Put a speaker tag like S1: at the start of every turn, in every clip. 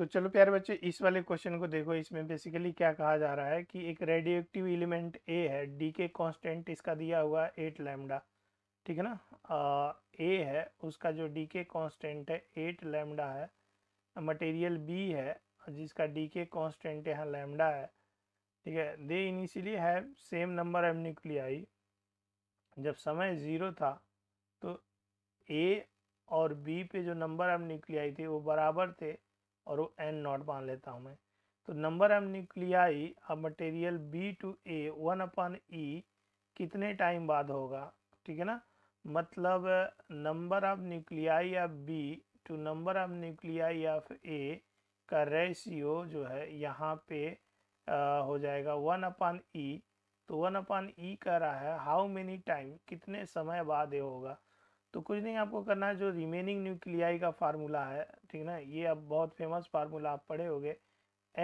S1: तो चलो प्यारे बच्चे इस वाले क्वेश्चन को देखो इसमें बेसिकली क्या कहा जा रहा है कि एक रेडियो एक्टिव एलिमेंट ए है डी के कॉन्स्टेंट इसका दिया हुआ है एट लैमडा ठीक है ना आ, ए है उसका जो डी के कॉन्स्टेंट है एट लैमडा है मटेरियल बी है जिसका डी के कॉन्स्टेंट यहाँ लैमडा है ठीक है they initially have same number M nuclei जब समय ज़ीरो था तो ए और बी पे जो नंबर एम न्यूक्लियाई थे वो बराबर थे और वो एन नॉट मान लेता हूँ मैं तो नंबर ऑफ न्यूक्लियाई अब material B to A one upon e कितने टाइम बाद होगा ठीक है ना मतलब number of nuclei of B to number of nuclei of A का रेशियो जो है यहाँ पे आ, हो जाएगा वन अपन ई तो वन अपन ई कह रहा है हाउ मेनी टाइम कितने समय बाद ये होगा तो कुछ नहीं आपको करना है जो रिमेनिंग न्यूक्लियाई का फार्मूला है ठीक ना ये अब बहुत फेमस फार्मूला आप पढ़े गए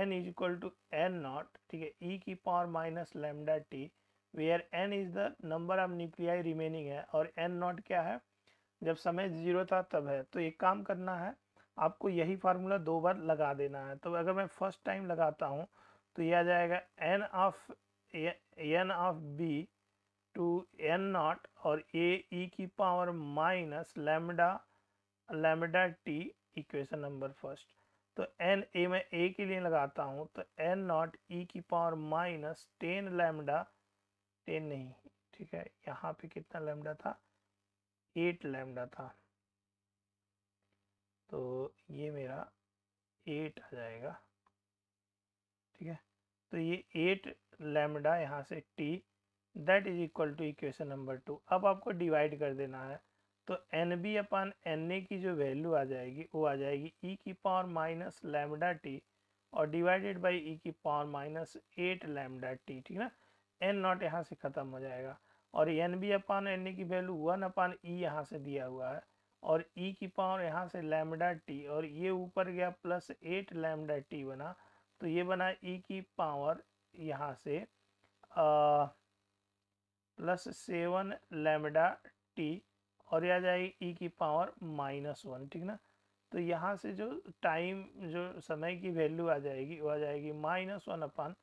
S1: N is equal to N not ठीक है ई e की power minus lambda T where N is the number of nuclei remaining है और एन नॉट क्या है जब समय जीरो था तब है तो एक काम करना है आपको यही फार्मूला दो बार लगा देना है तो अगर मैं फर्स्ट टाइम लगाता हूँ तो यह आ जाएगा N of N of B to N not और ए ई e की power minus lambda lambda T equation number first तो एन ए मैं ए के लिए लगाता हूँ तो एन नॉट ई की power minus ten lambda ten नहीं ठीक है यहाँ पे कितना लेमडा था एट लैमडा था तो ये मेरा एट आ जाएगा ठीक है तो ये एट लैमडा यहाँ से T that is equal to equation number two अब आपको डिवाइड कर देना है तो N B upon N A की जो वैल्यू आ जाएगी वो आ जाएगी ई e की पावर माइनस लैमडा टी और डिवाइडेड बाई ई की power minus eight lambda T ठीक ना एन नॉट यहाँ से ख़त्म हो जाएगा और N B upon N A की वैल्यू वन अपान ई यहाँ से दिया हुआ है और ई e की पावर यहाँ से लैमडा टी और ये ऊपर गया प्लस एट लैमडा टी बना तो ये बना ई e की पावर यहाँ से आ, प्लस सेवन लेमडा टी और यह आ जाएगी ई की पावर माइनस वन ठीक ना तो यहाँ से जो टाइम जो समय की वैल्यू आ जाएगी वो आ जाएगी minus one upon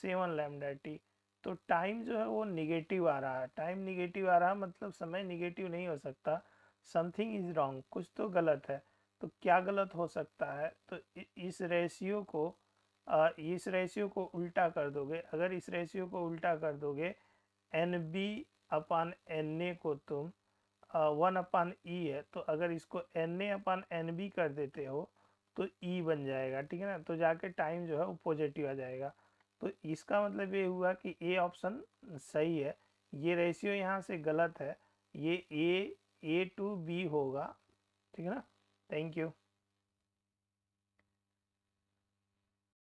S1: seven lambda T तो टाइम जो है वो निगेटिव आ रहा है टाइम निगेटिव आ रहा है मतलब समय निगेटिव नहीं हो सकता समथिंग इज़ रॉन्ग कुछ तो गलत है तो क्या गलत हो सकता है तो इस रेशियो को इस रेशियो को उल्टा कर दोगे अगर इस रेशियो को उल्टा कर दोगे N B upon N A को तुम वन अपान ई है तो अगर इसको N A upon N B कर देते हो तो ई e बन जाएगा ठीक है ना तो जाके टाइम जो है वो पॉजिटिव आ जाएगा तो इसका मतलब ये हुआ कि ए ऑप्शन सही है ये रेशियो यहाँ से गलत है ये ए ए टू बी होगा ठीक है ना थैंक यू